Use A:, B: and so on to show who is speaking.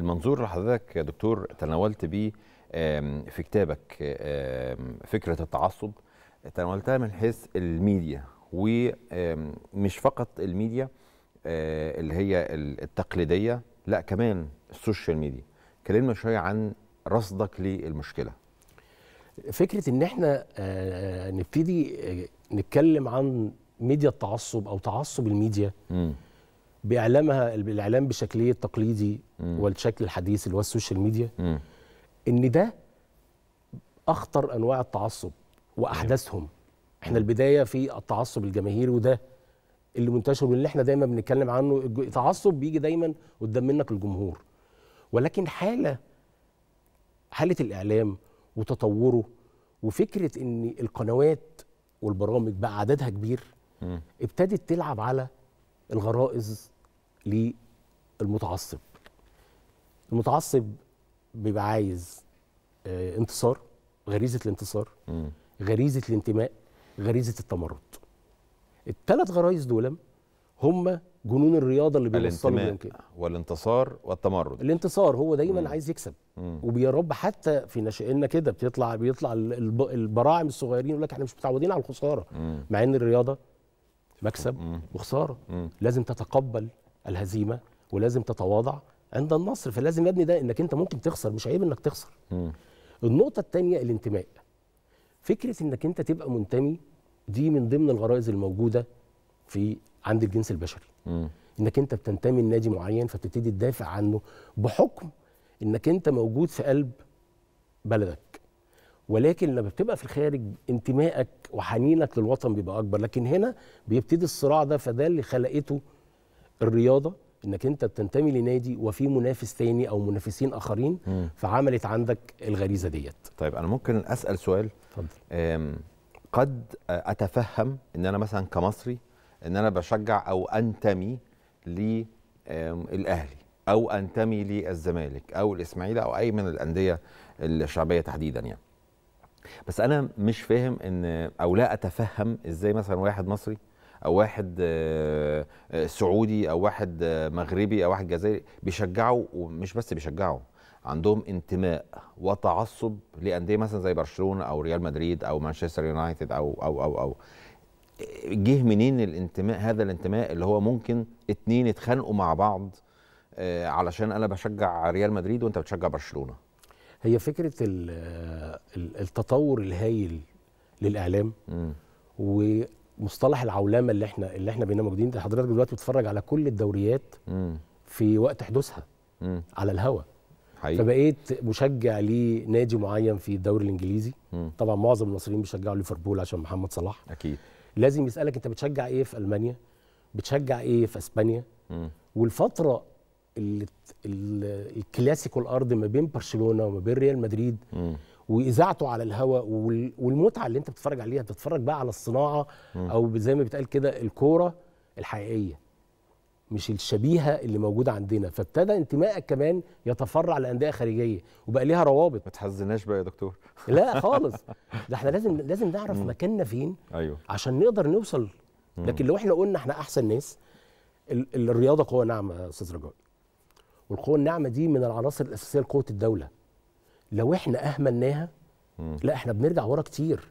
A: المنظور اللي حضرتك يا دكتور تناولت بيه في كتابك فكره التعصب تناولتها من حيث الميديا ومش فقط الميديا آه، اللي هي التقليديه لا كمان السوشيال ميديا كلمنا شويه عن رصدك للمشكله
B: فكره ان احنا آه، نبتدي آه، نتكلم عن ميديا التعصب او تعصب الميديا م. باعلامها الاعلام بشكليه التقليدي والشكل الحديث اللي هو السوشيال ميديا مم. ان ده اخطر انواع التعصب مم. احنا البدايه في التعصب الجماهيري وده اللي منتشر واللي احنا دايما بنتكلم عنه التعصب بيجي دايما قدام منك الجمهور ولكن حاله حاله الاعلام وتطوره وفكره ان القنوات والبرامج بقى عددها كبير ابتدت تلعب على الغرائز للمتعصب المتعصب بيبقى عايز آه، انتصار غريزه الانتصار غريزه الانتماء غريزه التمرد الثلاث غرايز دول هم جنون الرياضه اللي بيوصلوا لهم كده
A: والانتصار والتمرد
B: الانتصار هو دايما مم. عايز يكسب وبيرب حتى في ناشئنا كده بتطلع بيطلع البراعم الصغيرين يقول لك احنا مش متعودين على الخساره مم. مع ان الرياضه مكسب مم. وخساره مم. لازم تتقبل الهزيمه ولازم تتواضع عند النصر فلازم يا ابني ده انك انت ممكن تخسر مش عيب انك تخسر م. النقطه الثانيه الانتماء فكره انك انت تبقى منتمي دي من ضمن الغرائز الموجوده في عند الجنس البشري م. انك انت بتنتمي لنادي معين فبتبتدي تدافع عنه بحكم انك انت موجود في قلب بلدك ولكن لما بتبقى في الخارج انتمائك وحنينك للوطن بيبقى اكبر لكن هنا بيبتدي الصراع ده فده اللي خلقته الرياضه انك انت بتنتمي لنادي وفي منافس تاني او منافسين اخرين مم. فعملت عندك الغريزه ديت طيب انا ممكن اسال سؤال
A: اتفضل قد اتفهم ان انا مثلا كمصري ان انا بشجع او انتمي للاهلي او انتمي للزمالك او الاسماعيلي او اي من الانديه الشعبيه تحديدا يعني بس انا مش فاهم ان او لا اتفهم ازاي مثلا واحد مصري او واحد آه، آه، سعودي او واحد آه، مغربي او واحد جزائري بيشجعوا ومش بس بيشجعوا عندهم انتماء وتعصب لانديه مثلا زي برشلونه او ريال مدريد او مانشستر يونايتد او او او او جه منين الانتماء هذا الانتماء اللي هو ممكن اتنين يتخانقوا مع بعض علشان انا بشجع ريال مدريد وانت بتشجع برشلونه
B: هي فكره التطور الهايل للاعلام م. مصطلح العولمه اللي احنا اللي احنا بقينا موجودين ده حضرتك دلوقتي بتتفرج على كل الدوريات في وقت حدوثها على الهواء حقيقي. فبقيت مشجع لنادي معين في الدوري الانجليزي مم. طبعا معظم المصريين بيشجعوا ليفربول عشان محمد صلاح اكيد لازم يسالك انت بتشجع ايه في المانيا بتشجع ايه في اسبانيا مم. والفتره اللي الكلاسيكو الارض ما بين برشلونه وما بين ريال مدريد مم. واذاعته على الهواء والمتعه اللي انت بتتفرج عليها بتتفرج بقى على الصناعه م. او زي ما بيتقال كده الكوره الحقيقيه مش الشبيهه اللي موجوده عندنا فابتدى انتمائك كمان يتفرع لانديه خارجيه وبقى ليها روابط ما تحزناش بقى يا دكتور لا خالص ده احنا لازم لازم نعرف مكاننا فين أيوه. عشان نقدر نوصل لكن لو احنا قلنا احنا احسن ناس الرياضه قوه ناعمه يا استاذ رجاء والقوه الناعمه دي من العناصر الاساسيه لقوه الدوله لو احنا اهملناها لا احنا بنرجع ورا كتير